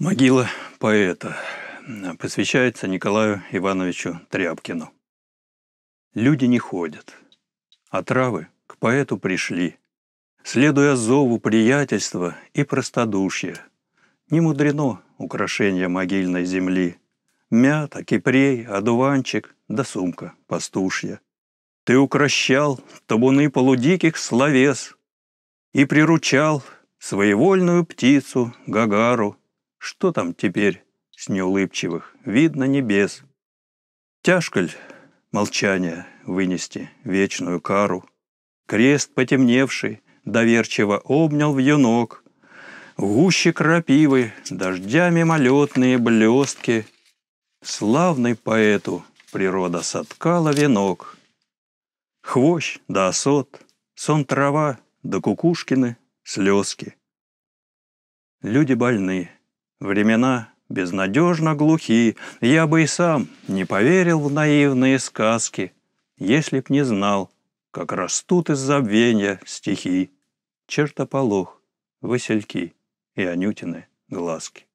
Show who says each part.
Speaker 1: Могила поэта посвящается Николаю Ивановичу Тряпкину. Люди не ходят, а травы к поэту пришли, следуя зову приятельства и простодушья. Не мудрено украшение могильной земли. Мята, кипрей, одуванчик да сумка пастушья. Ты укращал табуны полудиких словес и приручал своевольную птицу Гагару – что там теперь с неулыбчивых? Видно небес. Тяжко ль молчание вынести вечную кару? Крест потемневший доверчиво обнял в юнок. гуще крапивы, дождя мимолетные блестки. Славный поэту природа соткала венок. Хвощ да осот, сон трава да кукушкины слезки. Люди больные. Времена безнадежно глухи, я бы и сам не поверил в наивные сказки, если б не знал, как растут из забвения стихи, чертополох, васильки и анютины глазки.